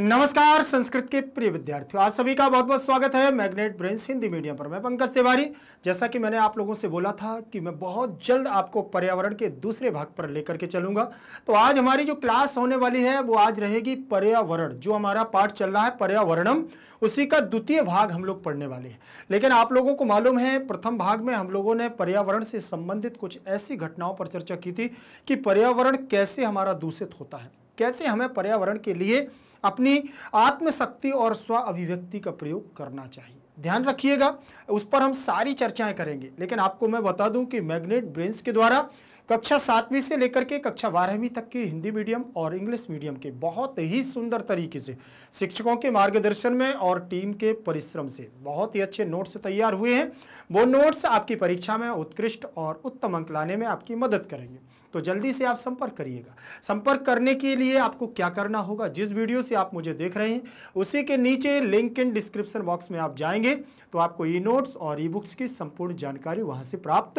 नमस्कार संस्कृत के प्रिय विद्यार्थियों आप सभी का बहुत बहुत स्वागत है मैग्नेट ब्रेन्स हिंदी मीडियम पर मैं पंकज तिवारी जैसा कि मैंने आप लोगों से बोला था कि मैं बहुत जल्द आपको पर्यावरण के दूसरे भाग पर लेकर के चलूंगा तो आज हमारी जो क्लास होने वाली है वो आज रहेगी पर्यावरण जो हमारा पाठ चल रहा है पर्यावरणम उसी का द्वितीय भाग हम लोग पढ़ने वाले हैं लेकिन आप लोगों को मालूम है प्रथम भाग में हम लोगों ने पर्यावरण से संबंधित कुछ ऐसी घटनाओं पर चर्चा की थी कि पर्यावरण कैसे हमारा दूषित होता है कैसे हमें पर्यावरण के लिए अपनी आत्मशक्ति और स्व अभिव्यक्ति का प्रयोग करना चाहिए ध्यान रखिएगा उस पर हम सारी चर्चाएं करेंगे लेकिन आपको मैं बता दूं कि मैग्नेट ब्रेन्स के द्वारा कक्षा सातवीं से लेकर के कक्षा बारहवीं तक के हिंदी मीडियम और इंग्लिश मीडियम के बहुत ही सुंदर तरीके से शिक्षकों के मार्गदर्शन में और टीम के परिश्रम से बहुत ही अच्छे नोट्स तैयार हुए हैं वो नोट्स आपकी परीक्षा में उत्कृष्ट और उत्तम अंक लाने में आपकी मदद करेंगे तो जल्दी से आप संपर्क करिएगा संपर्क करने के लिए आपको क्या करना होगा जिस वीडियो से आप मुझे देख रहे हैं उसी के नीचे लिंक इन डिस्क्रिप्शन बॉक्स में आप जाएंगे तो आपको ई नोट्स और ई बुक्स की संपूर्ण जानकारी वहाँ से प्राप्त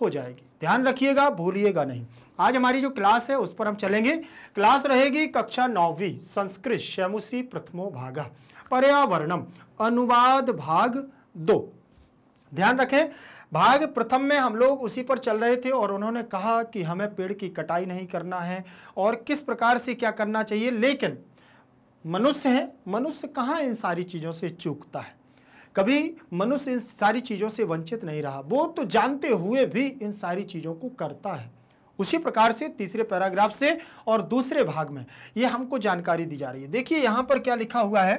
हो जाएगी ध्यान रखिएगा भूलिएगा नहीं आज हमारी जो क्लास है उस पर हम चलेंगे क्लास रहेगी कक्षा नौवीं संस्कृत शैमुसी प्रथमो भागा पर्यावरणम अनुवाद भाग दो ध्यान रखें भाग प्रथम में हम लोग उसी पर चल रहे थे और उन्होंने कहा कि हमें पेड़ की कटाई नहीं करना है और किस प्रकार से क्या करना चाहिए लेकिन मनुष्य है मनुष्य कहाँ इन सारी चीज़ों से चूकता है कभी मनुष्य इन सारी चीज़ों से वंचित नहीं रहा वो तो जानते हुए भी इन सारी चीज़ों को करता है उसी प्रकार से तीसरे पैराग्राफ से और दूसरे भाग में ये हमको जानकारी दी जा रही है देखिए यहाँ पर क्या लिखा हुआ है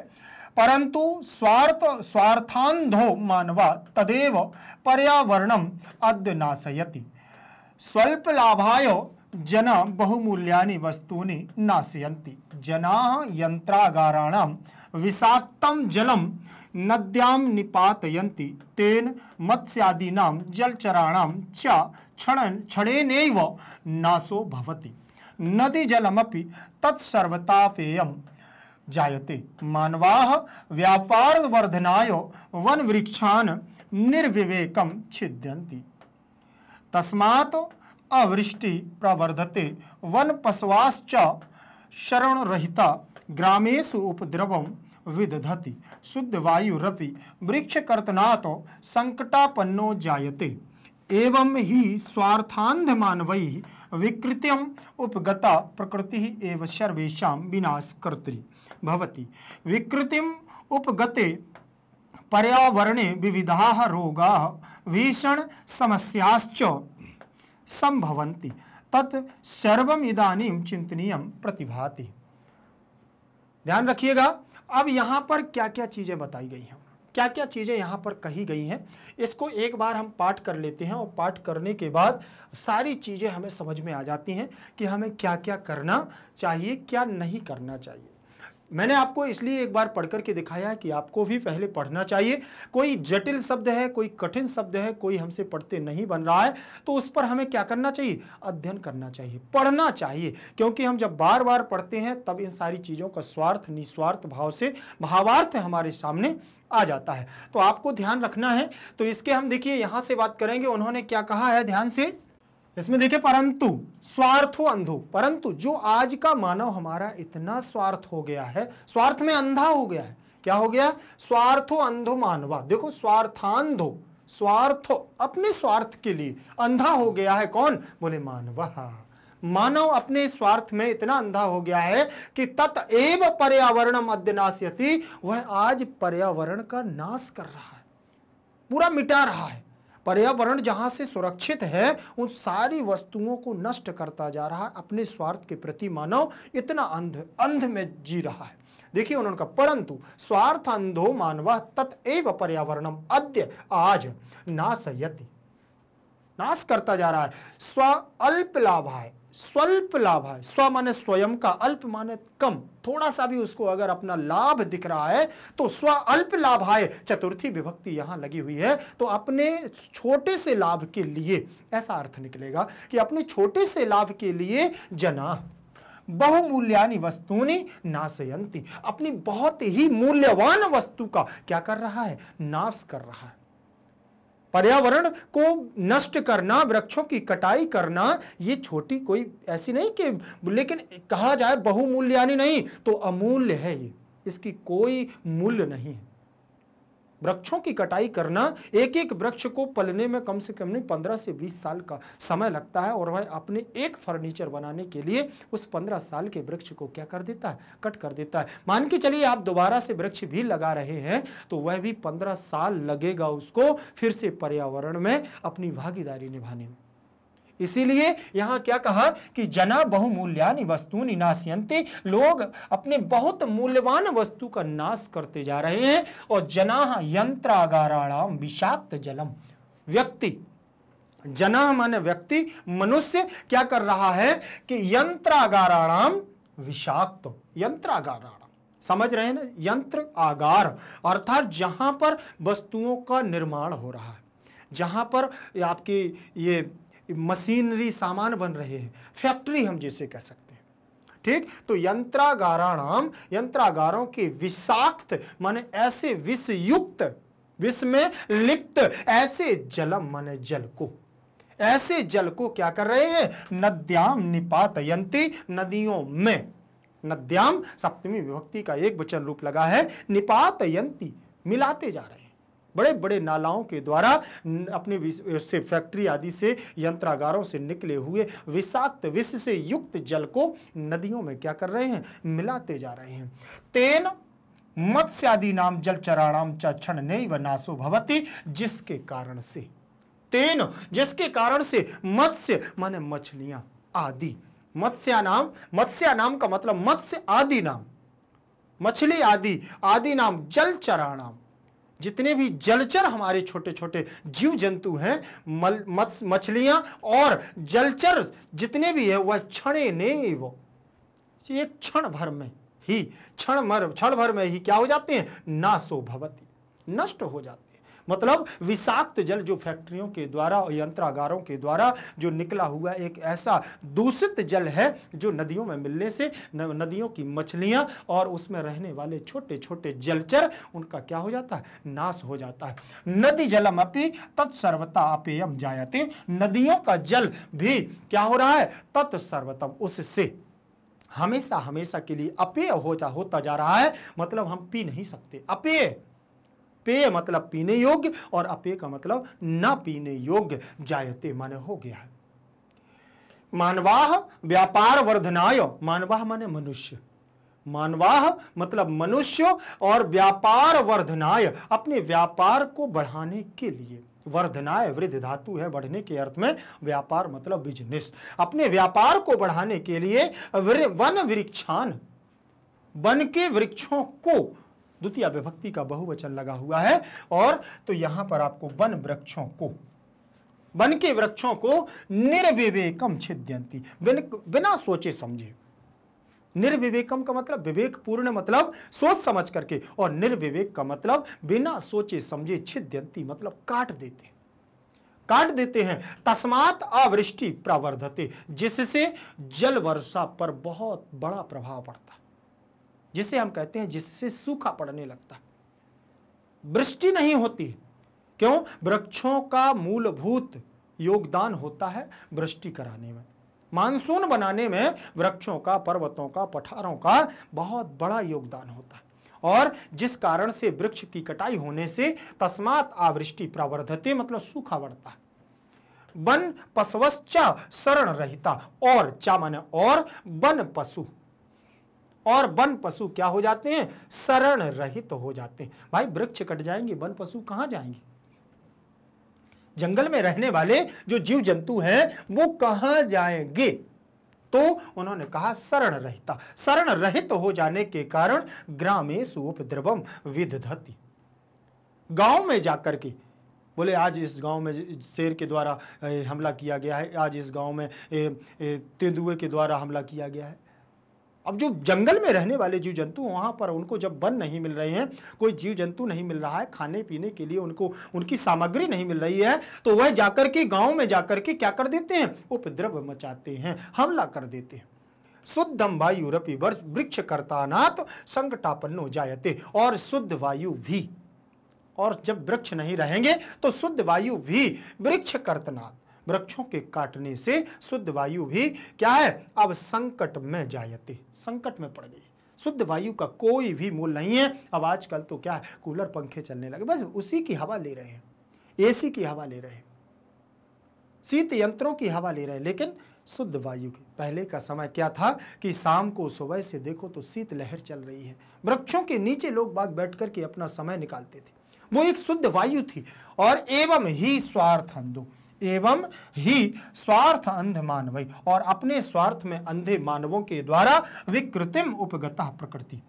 परंतु स्वार्थ स्वार्थान्धो मानवा तदेव पर्यावरणम अद्य नाशयति स्वल्प लाभाय जन बहुमूल्यानि वस्तूनि नाशयन्ति जना यंत्रागाराणाम विषाक्तम जलम नद्याम निपातयन्ति तेन मत्स्यादीना जलचराणाम च क्षण क्षणन नाशो भवति नदी जलमपि तत्सर्वतापेयम जायते मानवाः व्यापार वर्धनाय वन वृक्षान निर्विवेकम छिद्यन्ति तस्मात् अवृष्टि प्रवर्धते वन पशवाश्च शरणरहिता ग्रामेषु उपद्रवं विदधति शुद्ध वृक्ष कर्तना तो संकटापन्नो जायते एवं ही स्वार्थांध मानवी विकृतियम उपगता प्रकृति एवं सर्वेशा विनाश कर्तरी भवति विकृतिम उपगते पर्यावरणे विविधा रोगा भीषण समस्याश्च संभवन्ति तत् सर्वम इदानीम चिंतनीय प्रतिभाति ध्यान रखिएगा अब यहाँ पर क्या क्या चीज़ें बताई गई हैं क्या क्या चीज़ें यहाँ पर कही गई हैं इसको एक बार हम पाठ कर लेते हैं और पाठ करने के बाद सारी चीज़ें हमें समझ में आ जाती हैं कि हमें क्या क्या करना चाहिए क्या नहीं करना चाहिए मैंने आपको इसलिए एक बार पढ़ करके दिखाया है कि आपको भी पहले पढ़ना चाहिए कोई जटिल शब्द है कोई कठिन शब्द है कोई हमसे पढ़ते नहीं बन रहा है तो उस पर हमें क्या करना चाहिए अध्ययन करना चाहिए पढ़ना चाहिए क्योंकि हम जब बार बार पढ़ते हैं तब इन सारी चीज़ों का स्वार्थ निस्वार्थ भाव से भावार्थ हमारे सामने आ जाता है तो आपको ध्यान रखना है तो इसके हम देखिए यहाँ से बात करेंगे उन्होंने क्या कहा है ध्यान से इसमें देखिए परंतु स्वार्थो अंधो परंतु जो आज का मानव हमारा इतना स्वार्थ हो गया है स्वार्थ में अंधा हो गया है क्या हो गया स्वार्थो अंधो मानवा देखो स्वार्थांधो स्वार्थ अपने स्वार्थ के लिए अंधा हो गया है कौन बोले मानवा मानव अपने स्वार्थ में इतना अंधा हो गया है कि तत एव पर्यावरण अध्यनाश्यति वह आज पर्यावरण का नाश कर रहा है पूरा मिटा रहा है पर्यावरण जहाँ से सुरक्षित है उन सारी वस्तुओं को नष्ट करता जा रहा है अपने स्वार्थ के प्रति मानव इतना अंध अंध में जी रहा है देखिए उन्होंने कहा परंतु स्वार्थ अंधो मानव एव पर्यावरणम अद्य आज नाश नाश करता जा रहा है स्व अल्प लाभ है स्वल्प लाभ है स्व माने स्वयं का अल्प माने कम थोड़ा सा भी उसको अगर अपना लाभ दिख रहा है तो स्व अल्प लाभ है चतुर्थी विभक्ति यहां लगी हुई है तो अपने छोटे से लाभ के लिए ऐसा अर्थ निकलेगा कि अपने छोटे से लाभ के लिए जना बहुमूल्यानी ने नाशयंती अपनी बहुत ही मूल्यवान वस्तु का क्या कर रहा है नाश कर रहा है पर्यावरण को नष्ट करना वृक्षों की कटाई करना ये छोटी कोई ऐसी नहीं कि लेकिन कहा जाए बहुमूल्य यानी नहीं तो अमूल्य है ये इसकी कोई मूल्य नहीं है वृक्षों की कटाई करना एक एक वृक्ष को पलने में कम से कम नहीं पंद्रह से बीस साल का समय लगता है और वह अपने एक फर्नीचर बनाने के लिए उस पंद्रह साल के वृक्ष को क्या कर देता है कट कर देता है मान के चलिए आप दोबारा से वृक्ष भी लगा रहे हैं तो वह भी पंद्रह साल लगेगा उसको फिर से पर्यावरण में अपनी भागीदारी निभाने में इसीलिए यहां क्या कहा कि जना बहुमूल्यान वस्तु निनाशियंती लोग अपने बहुत मूल्यवान वस्तु का नाश करते जा रहे हैं और जना यंत्रागाराणाम विषाक्त जलम व्यक्ति जना माने व्यक्ति मनुष्य क्या कर रहा है कि यंत्रागाराणाम विषाक्त यंत्रागाराणाम समझ रहे हैं ना यंत्र आगार अर्थात जहां पर वस्तुओं का निर्माण हो रहा है जहां पर आपकी ये मशीनरी सामान बन रहे हैं फैक्ट्री हम जिसे कह सकते हैं ठीक तो यंत्रागाराणाम यंत्रागारों के विषाक्त माने ऐसे विषयुक्त विष में लिप्त ऐसे जलम माने जल को ऐसे जल को क्या कर रहे हैं नद्याम यंती नदियों में नद्याम सप्तमी विभक्ति का एक वचन रूप लगा है निपात यंती मिलाते जा रहे हैं बड़े बड़े नालाओं के द्वारा अपने से फैक्ट्री आदि से यंत्रागारों से निकले हुए विषाक्त विष से युक्त जल को नदियों में क्या कर रहे हैं मिलाते जा रहे हैं तेन मत्स्यादि नाम जल चराणाम चक्षण नहीं व नाशो भवती जिसके कारण से तेन जिसके कारण से मत्स्य माने मछलियां आदि मत्स्या नाम मत्स्या नाम का मतलब मत्स्य आदि नाम मछली आदि आदि नाम जल चराणाम जितने भी जलचर हमारे छोटे छोटे जीव जंतु हैं मछलियां और जलचर जितने भी है वह क्षण ने वो एक क्षण भर में ही क्षण भर क्षण भर में ही क्या हो जाते हैं नाशो भवती नष्ट हो जाते मतलब विषाक्त जल जो फैक्ट्रियों के द्वारा और यंत्रागारों के द्वारा जो निकला हुआ एक ऐसा दूषित जल है जो नदियों में मिलने से नदियों की मछलियाँ और उसमें रहने वाले छोटे छोटे जलचर उनका क्या हो जाता है नाश हो जाता है नदी जलम अपी तत्सर्वता अपेयम जायते नदियों का जल भी क्या हो रहा है तत्सर्वतम उससे हमेशा हमेशा के लिए अपेय होता होता जा रहा है मतलब हम पी नहीं सकते अपेय पेय मतलब पीने योग्य और अपेय का मतलब ना पीने योग्य जायते माने हो गया है मानवाह व्यापार वर्धनाय मानवाह माने मनुष्य मानवाह मतलब मनुष्य और व्यापार वर्धनाय अपने व्यापार को बढ़ाने के लिए वर्धनाय वृद्ध धातु है बढ़ने के अर्थ में व्यापार मतलब बिजनेस अपने व्यापार को बढ़ाने के लिए वन वृक्षान वन के वृक्षों को द्वितीय विभक्ति का बहुवचन लगा हुआ है और तो यहां पर आपको वन वृक्षों को वन के वृक्षों को निर्विवेकम छिद्यंती बिन, बिना सोचे समझे निर्विवेकम का मतलब विवेक पूर्ण मतलब सोच समझ करके और निर्विवेक का मतलब बिना सोचे समझे छिद्यंती मतलब काट देते काट देते हैं तस्मात अवृष्टि प्रवर्धते जिससे जल वर्षा पर बहुत बड़ा प्रभाव पड़ता जिसे हम कहते हैं जिससे सूखा पड़ने लगता है वृष्टि नहीं होती क्यों वृक्षों का मूलभूत योगदान होता है वृष्टि कराने में मानसून बनाने में वृक्षों का पर्वतों का पठारों का बहुत बड़ा योगदान होता है और जिस कारण से वृक्ष की कटाई होने से तस्मात आवृष्टि प्रवर्धते मतलब सूखा बढ़ता है वन पशुश्चा शरण रहता और चा माने और वन पशु और वन पशु क्या हो जाते हैं शरण रहित तो हो जाते हैं भाई वृक्ष कट जाएंगे वन पशु कहां जाएंगे जंगल में रहने वाले जो जीव जंतु हैं वो कहां जाएंगे तो उन्होंने कहा शरण रहता शरण रहित तो हो जाने के कारण ग्रामेश उपद्रवम विधति गांव में जाकर के बोले आज इस गांव में शेर के द्वारा हमला किया गया है आज इस गांव में तेंदुए के द्वारा हमला किया गया है अब जो जंगल में रहने वाले जीव जंतु वहाँ पर उनको जब वन नहीं मिल रहे हैं कोई जीव जंतु नहीं मिल रहा है खाने पीने के लिए उनको उनकी सामग्री नहीं मिल रही है तो वह जाकर के गाँव में जाकर के क्या कर देते हैं उपद्रव मचाते हैं हमला कर देते हैं शुद्धम वायुरपि वर्ष वृक्ष संकटापन्न हो जाते और शुद्ध वायु भी और जब वृक्ष नहीं रहेंगे तो शुद्ध वायु भी वृक्ष करतनाथ वृक्षों के काटने से शुद्ध वायु भी क्या है अब संकट में जायते संकट में पड़ गई शुद्ध वायु का कोई भी मूल नहीं है अब आजकल तो क्या है कूलर पंखे चलने लगे बस उसी की हवा ले रहे हैं एसी की हवा ले रहे हैं शीत यंत्रों की हवा ले रहे हैं लेकिन शुद्ध वायु की पहले का समय क्या था कि शाम को सुबह से देखो तो शीत लहर चल रही है वृक्षों के नीचे लोग बाग बैठ करके अपना समय निकालते थे वो एक शुद्ध वायु थी और एवं ही स्वार्थम दो एवं ही स्वार्थ अंध मानव और अपने स्वार्थ में अंधे मानवों के द्वारा विकृतिम उपगता प्रकृति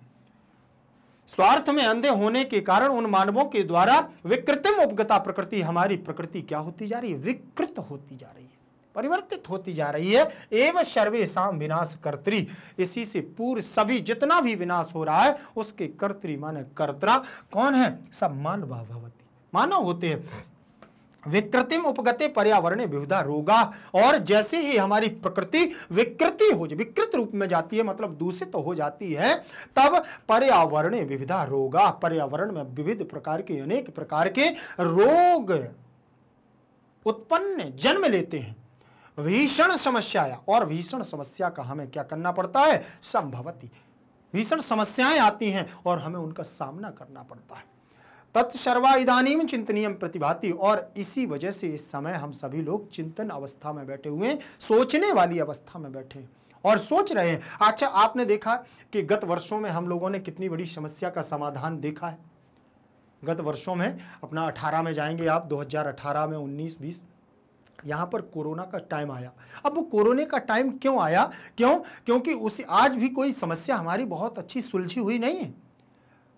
स्वार्थ में अंधे होने के कारण उन मानवों के द्वारा विकृतिम उपगता प्रकृति हमारी प्रकृति क्या होती जा रही है विकृत होती जा रही है परिवर्तित होती जा रही है एवं सर्वे शाम विनाश कर्तरी इसी से पूर्व सभी जितना भी विनाश हो रहा है उसके कर्तरी माने कर्तरा कौन है सब मानवा भवती मानव होते हैं विकृतिम उपगते पर्यावरण विविधा रोगा और जैसे ही हमारी प्रकृति विकृति हो जाए विकृत रूप में जाती है मतलब दूषित तो हो जाती है तब पर्यावरण विविधा रोगा पर्यावरण में विविध प्रकार के अनेक प्रकार के रोग उत्पन्न जन्म लेते हैं भीषण समस्या और भीषण समस्या का हमें क्या करना पड़ता है संभवती भीषण समस्याएं आती हैं और हमें उनका सामना करना पड़ता है तत्सर्वा में चिंतनीय प्रतिभाति और इसी वजह से इस समय हम सभी लोग चिंतन अवस्था में बैठे हुए हैं सोचने वाली अवस्था में बैठे हैं और सोच रहे हैं अच्छा आपने देखा कि गत वर्षों में हम लोगों ने कितनी बड़ी समस्या का समाधान देखा है गत वर्षों में अपना 18 में जाएंगे आप 2018 में 19 20 यहाँ पर कोरोना का टाइम आया अब वो कोरोना का टाइम क्यों आया क्यों क्योंकि उस आज भी कोई समस्या हमारी बहुत अच्छी सुलझी हुई नहीं है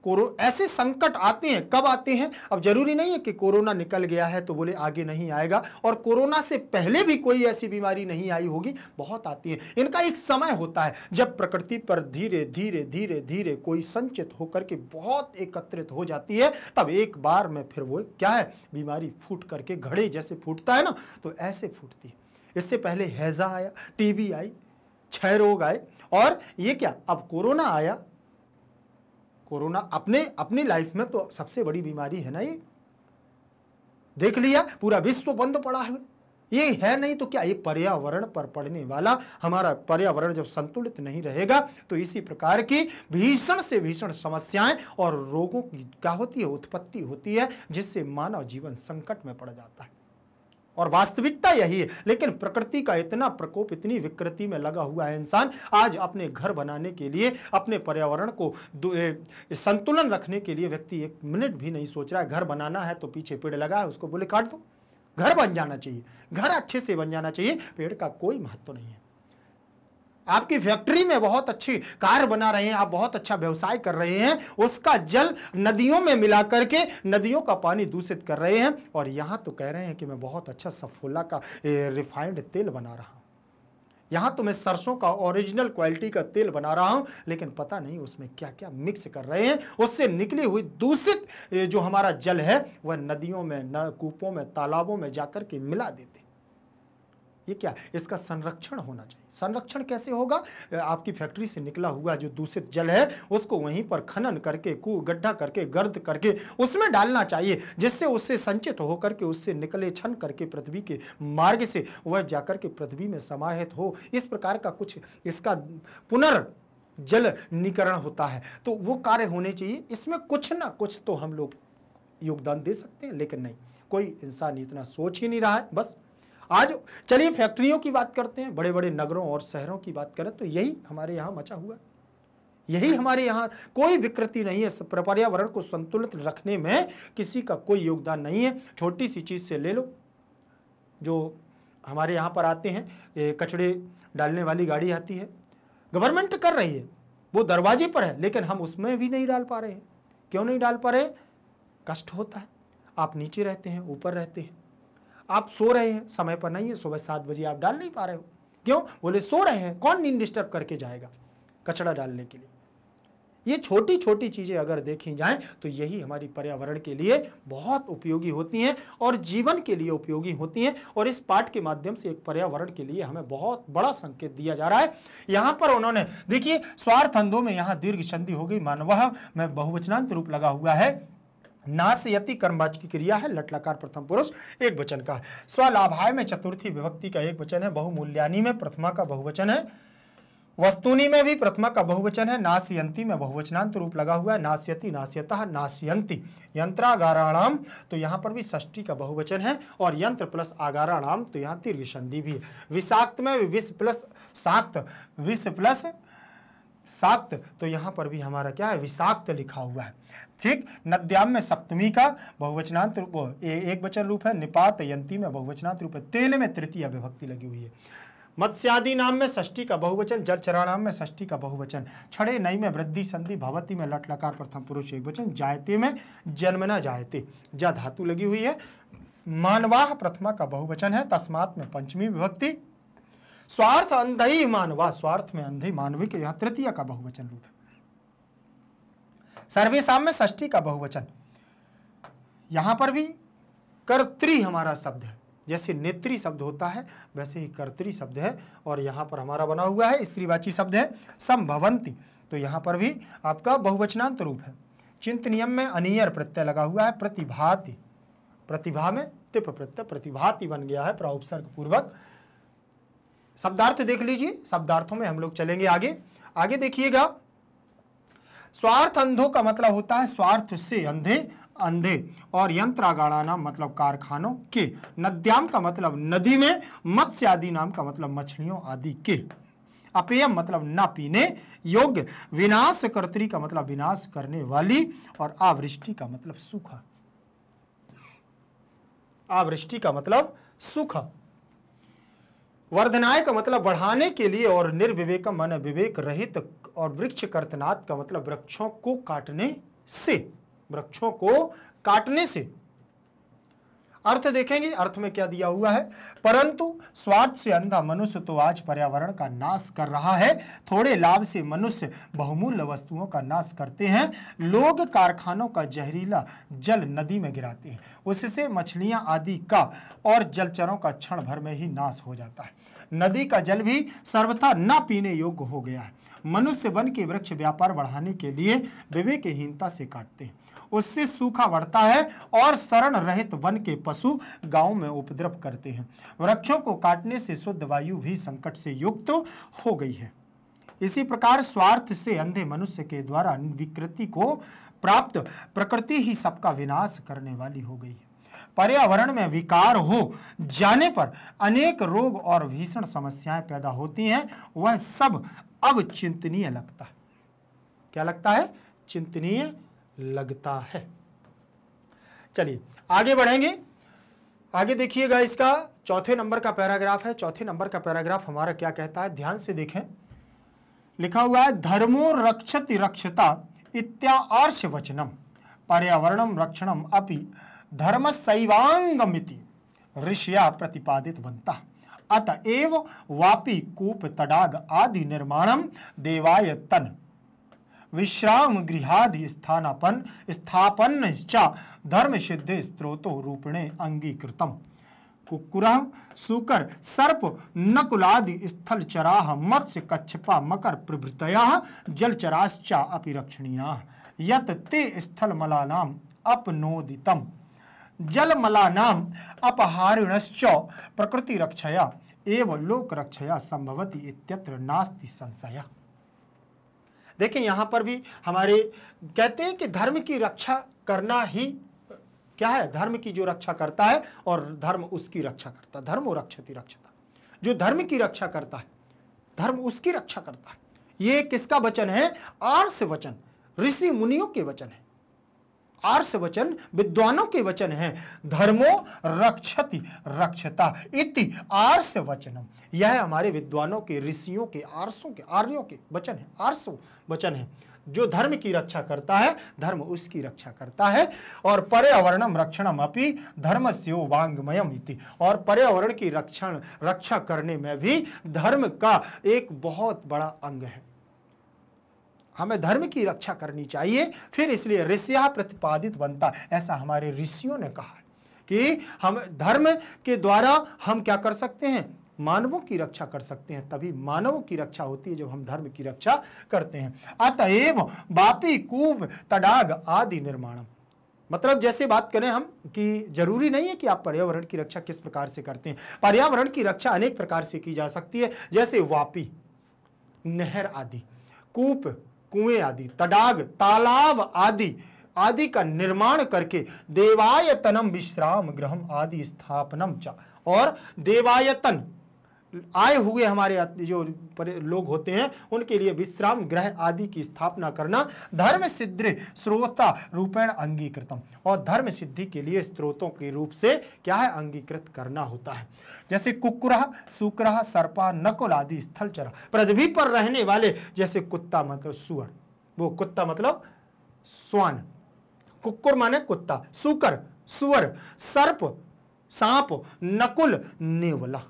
कोरो ऐसे संकट आते हैं कब आते हैं अब जरूरी नहीं है कि कोरोना निकल गया है तो बोले आगे नहीं आएगा और कोरोना से पहले भी कोई ऐसी बीमारी नहीं आई होगी बहुत आती है इनका एक समय होता है जब प्रकृति पर धीरे धीरे धीरे धीरे कोई संचित होकर के बहुत एकत्रित हो जाती है तब एक बार में फिर वो क्या है बीमारी फूट करके घड़े जैसे फूटता है ना तो ऐसे फूटती है इससे पहले हैज़ा आया टीबी आई क्षय रोग आए और ये क्या अब कोरोना आया कोरोना अपने अपनी लाइफ में तो सबसे बड़ी बीमारी है ना ये देख लिया पूरा विश्व बंद पड़ा है ये है नहीं तो क्या ये पर्यावरण पर पड़ने वाला हमारा पर्यावरण जब संतुलित नहीं रहेगा तो इसी प्रकार की भीषण से भीषण समस्याएं और रोगों की क्या होती है उत्पत्ति होती है जिससे मानव जीवन संकट में पड़ जाता है और वास्तविकता यही है लेकिन प्रकृति का इतना प्रकोप इतनी विकृति में लगा हुआ है इंसान आज अपने घर बनाने के लिए अपने पर्यावरण को संतुलन रखने के लिए व्यक्ति एक मिनट भी नहीं सोच रहा है घर बनाना है तो पीछे पेड़ लगा है उसको बोले काट दो घर बन जाना चाहिए घर अच्छे से बन जाना चाहिए पेड़ का कोई महत्व नहीं है आपकी फैक्ट्री में बहुत अच्छी कार बना रहे हैं आप बहुत अच्छा व्यवसाय कर रहे हैं उसका जल नदियों में मिला करके नदियों का पानी दूषित कर रहे हैं और यहाँ तो कह रहे हैं कि मैं बहुत अच्छा सफोला का रिफाइंड तेल बना रहा हूँ यहाँ तो मैं सरसों का ओरिजिनल क्वालिटी का तेल बना रहा हूँ लेकिन पता नहीं उसमें क्या क्या मिक्स कर रहे हैं उससे निकली हुई दूषित जो हमारा जल है वह नदियों में न कूपों में तालाबों में जाकर के मिला देते हैं ये क्या इसका संरक्षण होना चाहिए संरक्षण कैसे होगा आपकी फैक्ट्री से निकला हुआ जो दूषित जल है उसको वहीं पर खनन करके कु गड्ढा करके गर्द करके उसमें डालना चाहिए जिससे उससे संचित होकर के उससे निकले छन करके पृथ्वी के मार्ग से वह जाकर के पृथ्वी में समाहित हो इस प्रकार का कुछ इसका पुनर् जल निकरण होता है तो वो कार्य होने चाहिए इसमें कुछ ना कुछ तो हम लोग योगदान दे सकते हैं लेकिन नहीं कोई इंसान इतना सोच ही नहीं रहा है बस आज चलिए फैक्ट्रियों की बात करते हैं बड़े बड़े नगरों और शहरों की बात करें तो यही हमारे यहाँ मचा हुआ है यही हमारे यहाँ कोई विकृति नहीं है पर्यावरण को संतुलित रखने में किसी का कोई योगदान नहीं है छोटी सी चीज़ से ले लो जो हमारे यहाँ पर आते हैं कचड़े डालने वाली गाड़ी आती है गवर्नमेंट कर रही है वो दरवाजे पर है लेकिन हम उसमें भी नहीं डाल पा रहे हैं क्यों नहीं डाल पा रहे कष्ट होता है आप नीचे रहते हैं ऊपर रहते हैं आप सो रहे हैं समय पर नहीं है सुबह सात बजे आप डाल नहीं पा रहे हो क्यों बोले सो रहे हैं कौन नींद डिस्टर्ब करके जाएगा कचरा डालने के लिए ये छोटी छोटी चीज़ें अगर देखी जाएं तो यही हमारी पर्यावरण के लिए बहुत उपयोगी होती हैं और जीवन के लिए उपयोगी होती हैं और इस पाठ के माध्यम से एक पर्यावरण के लिए हमें बहुत बड़ा संकेत दिया जा रहा है यहाँ पर उन्होंने देखिए स्वार्थ अंधों में यहाँ दीर्घ संधि हो गई मानव में बहुवचनांत रूप लगा हुआ है नाशयति कर्मवाच की क्रिया है लटलाकार प्रथम पुरुष एक वचन का स्वलाभाय में चतुर्थी विभक्ति का एक वचन है बहुमूल्यानी में प्रथमा का बहुवचन है वस्तुनी में भी प्रथमा का बहुवचन है नाशयंती में बहुवचनांत रूप लगा हुआ है नाश्यति नाश्यतः नाश्यंती यंत्रागाराणाम तो यहाँ पर भी षष्टी का बहुवचन है और यंत्र प्लस आगाराणाम तो यहाँ दीर्घ संधि भी है विषाक्त में विष प्लस साक्त विष प्लस साक्त तो यहाँ पर भी हमारा क्या है विषाक्त लिखा हुआ है ठीक नद्याम में सप्तमी का बहुवचनांत रूप एक वचन रूप है निपात यंती में बहुवचनांत रूप है तेल में तृतीय विभक्ति लगी हुई है मत्स्यादि नाम में षष्ठी का बहुवचन जलचराणाम में षष्ठी का बहुवचन छड़े नई में वृद्धि संधि भवती में लटलकार प्रथम पुरुष एक वचन जायते में जन्मना जायते जा धातु लगी हुई है मानवाह प्रथमा का बहुवचन है तस्मात में पंचमी विभक्ति स्वार्थ अंधई मानवा स्वार्थ में अंधे के यह तृतीय का बहुवचन रूप है सर्वेशा में ष्ठी का बहुवचन यहां पर भी कर्त्री हमारा शब्द है जैसे नेत्री शब्द होता है वैसे ही कर्त्री शब्द है और यहाँ पर हमारा बना हुआ है स्त्रीवाची शब्द है संभवंती तो यहाँ पर भी आपका बहुवचनांत रूप है नियम में अनियर प्रत्यय लगा हुआ है प्रतिभाति प्रतिभा में तिप प्रत्यय प्रतिभाति बन गया है प्राउपसर्ग पूर्वक शब्दार्थ देख लीजिए शब्दार्थों में हम लोग चलेंगे आगे आगे देखिएगा स्वार्थ अंधों का मतलब होता है स्वार्थ से अंधे अंधे और नाम मतलब कारखानों के नद्याम का मतलब नदी में मत्स्य आदि नाम का मतलब मछलियों आदि के अपेय मतलब ना पीने योग्य विनाश कर्तरी का मतलब विनाश करने वाली और आवृष्टि का मतलब सुख आवृष्टि का मतलब सुख वर्धनाय का मतलब बढ़ाने के लिए और निर्विवेक मन विवेक रहित और वृक्ष कर्तनाथ का मतलब वृक्षों को काटने से वृक्षों को काटने से अर्थ देखेंगे अर्थ में क्या दिया हुआ है परंतु स्वार्थ से अंधा मनुष्य तो आज पर्यावरण का नाश कर रहा है थोड़े लाभ से मनुष्य बहुमूल्य वस्तुओं का नाश करते हैं लोग कारखानों का जहरीला जल नदी में गिराते हैं उससे मछलियां आदि का और जलचरों का क्षण भर में ही नाश हो जाता है नदी का जल भी सर्वथा न पीने योग्य हो गया है मनुष्य वन के वृक्ष व्यापार बढ़ाने के लिए विवेकहीनता से काटते हैं उससे सूखा बढ़ता है और शरण रहित वन के पशु गांव में उपद्रव करते हैं वृक्षों को काटने से शुद्ध वायु भी संकट से युक्त हो गई है इसी प्रकार स्वार्थ से अंधे मनुष्य के द्वारा विकृति को प्राप्त प्रकृति ही सबका विनाश करने वाली हो गई है पर्यावरण में विकार हो जाने पर अनेक रोग और भीषण समस्याएं पैदा होती हैं वह सब अब चिंतनीय लगता है क्या लगता है चिंतनीय लगता है चलिए आगे बढ़ेंगे आगे देखिएगा इसका चौथे नंबर का पैराग्राफ है चौथे नंबर का पैराग्राफ हमारा क्या कहता है ध्यान से देखें लिखा हुआ है धर्मो रक्षति रक्षता इत्यार्ष वचनम पर्यावरणम रक्षणम अपि धर्म शैवांगमिति ऋषिया प्रतिपादित बनता अतएव वापी कूप तडाग आदि निर्माणम देवाय तन विश्राम गृहादि स्थानापन स्थापन धर्म सिद्धि स्त्रोतो रूपणे अंगीकृतम कुकुर सुकर सर्प नकुलादि स्थल चरा मत्स्य कच्छपा मकर प्रभृतया जलचराश्चा अपि रक्षणीया यत ते स्थल स्थलमलानाम अपनोदितम जलमलानाम अपहारिणश्च प्रकृति रक्षया एव लोक रक्षया संभवति इत्यत्र नास्ति संशयः देखें यहाँ पर भी हमारे कहते हैं कि धर्म की रक्षा करना ही क्या है धर्म की जो रक्षा करता है और धर्म उसकी रक्षा करता धर्म और रक्षति रक्षता जो धर्म की रक्षा करता है धर्म उसकी रक्षा करता है ये किसका वचन है आर्स वचन ऋषि मुनियों के वचन है आर्स वचन विद्वानों के वचन हैं धर्मो रक्षति रक्षता इति आर्स वचनम यह हमारे विद्वानों के ऋषियों के आर्सों के आर्यों के वचन है आर्स वचन है जो धर्म की रक्षा करता है धर्म उसकी रक्षा करता है और पर्यावरणम रक्षणम अपनी धर्म से वांगमयम इति और पर्यावरण की रक्षण रक्षा करने में भी धर्म का एक बहुत बड़ा अंग है हमें धर्म की रक्षा करनी चाहिए फिर इसलिए ऋषिया प्रतिपादित बनता ऐसा हमारे ऋषियों ने कहा कि हम धर्म के द्वारा हम क्या कर सकते हैं मानवों की रक्षा कर सकते हैं तभी मानवों की रक्षा होती है जब हम धर्म की रक्षा करते हैं अतएव बापी कूप तडाग आदि निर्माण मतलब जैसे बात करें हम कि जरूरी नहीं है कि आप पर्यावरण की रक्षा किस प्रकार से करते हैं पर्यावरण की रक्षा अनेक प्रकार से की जा सकती है जैसे वापी नहर आदि कूप कुएं आदि तडाग तालाब आदि आदि का निर्माण करके देवायतनम विश्राम ग्रहम आदि स्थापनम चा और देवायतन आए हुए हमारे जो लोग होते हैं उनके लिए विश्राम ग्रह आदि की स्थापना करना धर्म सिद्ध स्रोता रूपेण अंगीकृतम और धर्म सिद्धि के लिए स्रोतों के रूप से क्या है अंगीकृत करना होता है जैसे कुकुरह सुकरह सर्पा नकुल आदि स्थल चरा पृथ्वी पर रहने वाले जैसे कुत्ता मतलब सुअर वो कुत्ता मतलब स्वान कुकुर माने कुत्ता सुकर सुअर सर्प सांप नकुल नेवला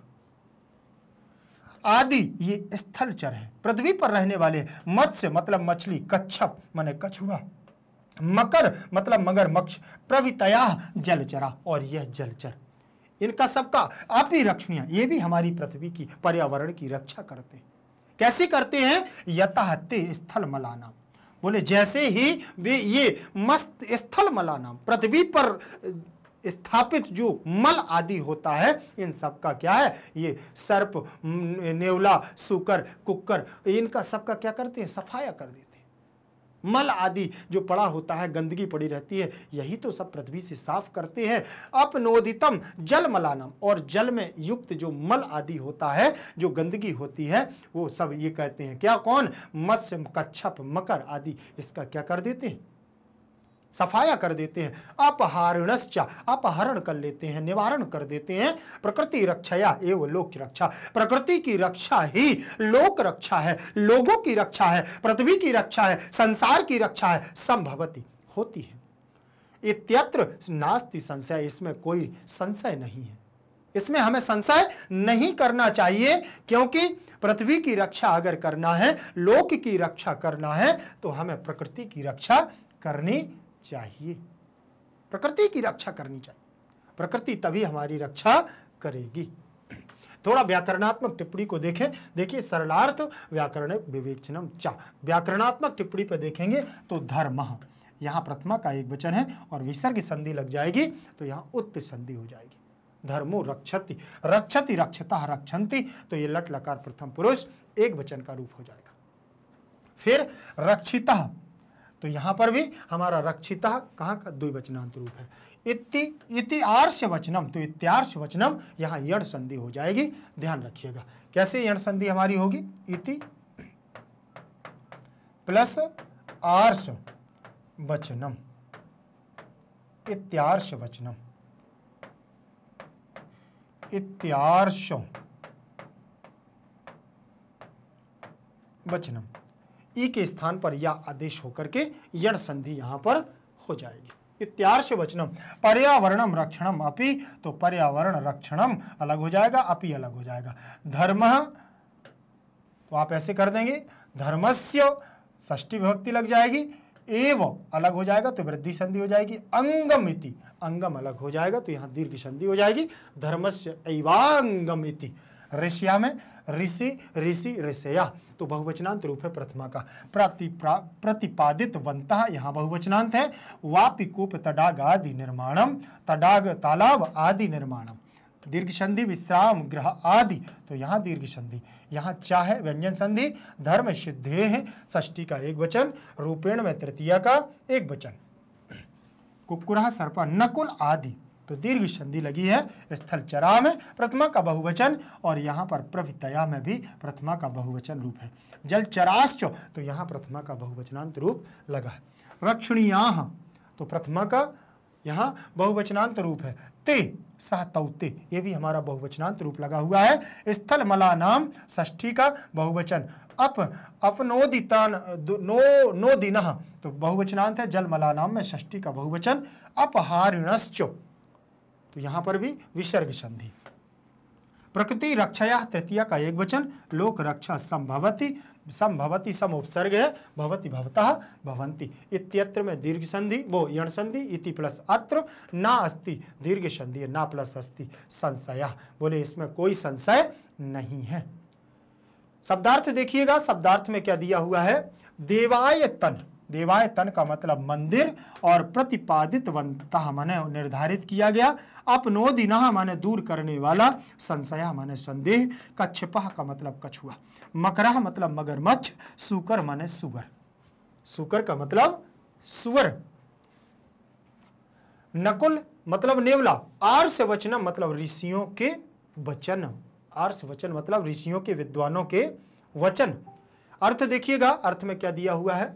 आदि ये स्थलचर है पृथ्वी पर रहने वाले मत्स्य मतलब मछली कच्छप माने कछुआ मकर मतलब मगरमच्छ प्रवितया जलचरा और यह जलचर इनका सबका आप ही रक्षणिया ये भी हमारी पृथ्वी की पर्यावरण की रक्षा करते हैं कैसे करते हैं यथाहते स्थल मलाना बोले जैसे ही वे ये मस्त स्थल मलाना पृथ्वी पर स्थापित जो मल आदि होता है इन सब का क्या है ये सर्प नेवला सुकर कुकर इनका सबका क्या करते हैं सफाया कर देते हैं मल आदि जो पड़ा होता है गंदगी पड़ी रहती है यही तो सब पृथ्वी से साफ करते हैं अपनोदितम जल मलानम और जल में युक्त जो मल आदि होता है जो गंदगी होती है वो सब ये कहते हैं क्या कौन मत्स्य कच्छप मकर आदि इसका क्या कर देते हैं सफाया कर देते हैं अपहारणश्च अपहरण कर लेते हैं निवारण कर देते हैं प्रकृति या एवं लोक रक्षा प्रकृति की रक्षा ही लोक रक्षा है लोगों की रक्षा है पृथ्वी की रक्षा है संसार की रक्षा है संभवती होती है इत्यत्र नास्ति संशय इसमें कोई संशय नहीं है इसमें हमें संशय नहीं करना चाहिए क्योंकि पृथ्वी की रक्षा अगर करना है लोक की रक्षा करना है तो हमें प्रकृति की रक्षा करनी चाहिए प्रकृति की रक्षा करनी चाहिए प्रकृति तभी हमारी रक्षा करेगी थोड़ा व्याकरणात्मक टिप्पणी को देखें देखिए सरलार्थ व्याकरण विवेचनम चा व्याकरणात्मक टिप्पणी पर देखेंगे तो धर्म यहाँ प्रथमा का एक वचन है और विसर्ग संधि लग जाएगी तो यहाँ उत्त संधि हो जाएगी धर्मो रक्षति रक्षति रक्षता रक्षंती तो ये लट लकार प्रथम पुरुष एक वचन का रूप हो जाएगा फिर रक्षिता तो यहाँ पर भी हमारा रक्षिता कहाँ का द्विवचनांत रूप है इति इतिहार्ष वचनम तो इत्यार्ष वचनम यहाँ यण संधि हो जाएगी ध्यान रखिएगा कैसे यण संधि हमारी होगी इति प्लस आर्ष वचनम इत्यार्ष वचनम इत्यार्ष वचनम ई के स्थान पर या आदेश होकर के यण संधि यहाँ पर हो जाएगी इत्यार्ष वचनम पर्यावरणम रक्षणम अपि तो पर्यावरण रक्षणम अलग हो जाएगा अपि अलग हो जाएगा धर्म तो आप ऐसे कर देंगे धर्मस्य षष्ठी विभक्ति लग जाएगी एव अलग हो जाएगा तो वृद्धि संधि हो जाएगी अंगम इति अंगम अलग हो जाएगा तो यहाँ दीर्घ संधि हो जाएगी धर्मस्य एवांगम इति ऋषिया में ऋषि ऋषि ऋषया तो बहुवचनांत रूप है प्रथमा का प्रति प्रतिपादित वंता यहाँ बहुवचनांत है वापिकूप तडाग आदि निर्माणम तडाग तालाब आदि निर्माणम दीर्घ संधि विश्राम ग्रह आदि तो यहाँ दीर्घ संधि यहाँ चाहे व्यंजन संधि धर्म सिद्धे है षष्टी का एक वचन रूपेण व तृतीय का एक वचन कुकुरा सर्प नकुल आदि तो दीर्घ संधि लगी है स्थल चरा में प्रथमा का बहुवचन और यहाँ पर प्रवितया में भी प्रथमा का बहुवचन रूप है जल चराश्च तो यहाँ प्रथमा का बहुवचनांत रूप लगा है रक्षणीया तो प्रथमा का यहाँ बहुवचनांत रूप है ते सह तौते ये भी हमारा बहुवचनांत रूप लगा हुआ है स्थल मला नाम ष्ठी का बहुवचन अप अपनोदिता नो नो दिन तो बहुवचनांत है जल मला नाम में ष्ठी का बहुवचन अपहारिणश्चो तो यहां पर भी विसर्ग संधि प्रकृति रक्षाया तृतीया का एक वचन लोक रक्षा संभवती संभवती सम उपसर्ग है भवती भवतः भवंती इत्यत्र में दीर्घ संधि वो यण संधि इति प्लस अत्र ना अस्ति दीर्घ संधि ना प्लस अस्ति संशय बोले इसमें कोई संशय नहीं है शब्दार्थ देखिएगा शब्दार्थ में क्या दिया हुआ है देवाय तन देवायतन का मतलब मंदिर और प्रतिपादित वंता मैने निर्धारित किया गया अपनो दिना माने दूर करने वाला संशया माने संदेह कच्छपह का मतलब कछुआ मकर मतलब मगरमच्छ सुकर माने सुगर सुकर का मतलब सुअर नकुल मतलब नेवला आर्स वचन मतलब ऋषियों के वचन आर्स वचन मतलब ऋषियों के विद्वानों के वचन अर्थ देखिएगा अर्थ में क्या दिया हुआ है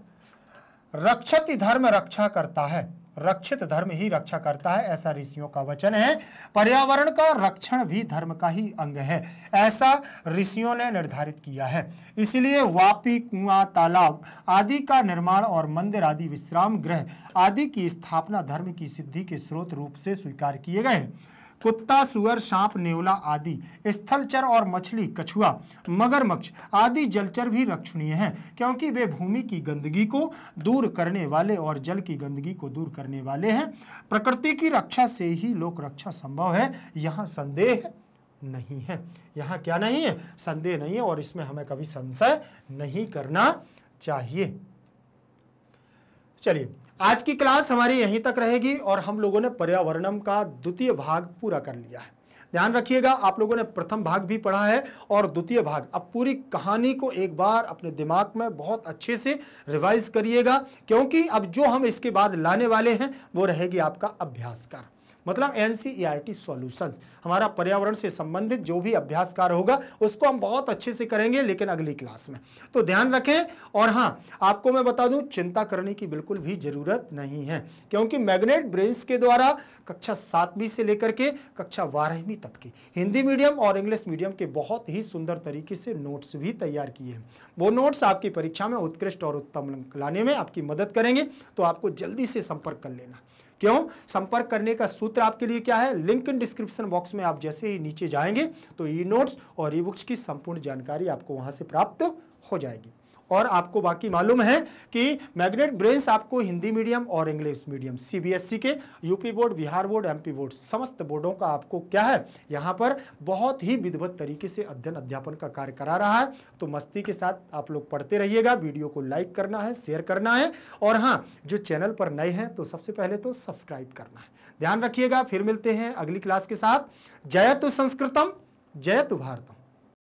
रक्षति धर्म रक्षा करता है रक्षित धर्म ही रक्षा करता है ऐसा ऋषियों का वचन है पर्यावरण का रक्षण भी धर्म का ही अंग है ऐसा ऋषियों ने निर्धारित किया है इसलिए वापी कुआं तालाब आदि का निर्माण और मंदिर आदि विश्राम गृह आदि की स्थापना धर्म की सिद्धि के स्रोत रूप से स्वीकार किए गए कुत्ता सुअर सांप नेवला आदि स्थलचर और मछली कछुआ मगरमच्छ आदि जलचर भी रक्षणीय हैं क्योंकि वे भूमि की गंदगी को दूर करने वाले और जल की गंदगी को दूर करने वाले हैं प्रकृति की रक्षा से ही लोक रक्षा संभव है यहाँ संदेह नहीं है यहाँ क्या नहीं है संदेह नहीं है और इसमें हमें कभी संशय नहीं करना चाहिए चलिए आज की क्लास हमारी यहीं तक रहेगी और हम लोगों ने पर्यावरणम का द्वितीय भाग पूरा कर लिया है ध्यान रखिएगा आप लोगों ने प्रथम भाग भी पढ़ा है और द्वितीय भाग अब पूरी कहानी को एक बार अपने दिमाग में बहुत अच्छे से रिवाइज करिएगा क्योंकि अब जो हम इसके बाद लाने वाले हैं वो रहेगी आपका अभ्यास कर मतलब एन सोल्यूशन e हमारा पर्यावरण से संबंधित जो भी अभ्यास कार्य होगा उसको हम बहुत अच्छे से करेंगे लेकिन अगली क्लास में तो ध्यान रखें और हाँ आपको मैं बता दूं चिंता करने की बिल्कुल भी जरूरत नहीं है क्योंकि मैग्नेट ब्रेन्स के द्वारा कक्षा सातवीं से लेकर के कक्षा बारहवीं तक के हिंदी मीडियम और इंग्लिश मीडियम के बहुत ही सुंदर तरीके से नोट्स भी तैयार किए हैं वो नोट्स आपकी परीक्षा में उत्कृष्ट और उत्तम लाने में आपकी मदद करेंगे तो आपको जल्दी से संपर्क कर लेना क्यों संपर्क करने का सूत्र आपके लिए क्या है लिंक इन डिस्क्रिप्शन बॉक्स में आप जैसे ही नीचे जाएंगे तो ई नोट्स और ई बुक्स की संपूर्ण जानकारी आपको वहां से प्राप्त हो जाएगी और आपको बाकी मालूम है कि मैग्नेट ब्रेन्स आपको हिंदी मीडियम और इंग्लिश मीडियम सीबीएसई e के UP board Bihar board MP board समस्त बोर्डों का आपको क्या है यहाँ पर बहुत ही विधिवत तरीके से अध्ययन अध्यापन का कार्य करा रहा है तो मस्ती के साथ आप लोग पढ़ते रहिएगा वीडियो को लाइक करना है शेयर करना है और हाँ जो चैनल पर नए हैं तो सबसे पहले तो सब्सक्राइब करना है ध्यान रखिएगा फिर मिलते हैं अगली क्लास के साथ जय तो संस्कृतम जय तो भारतम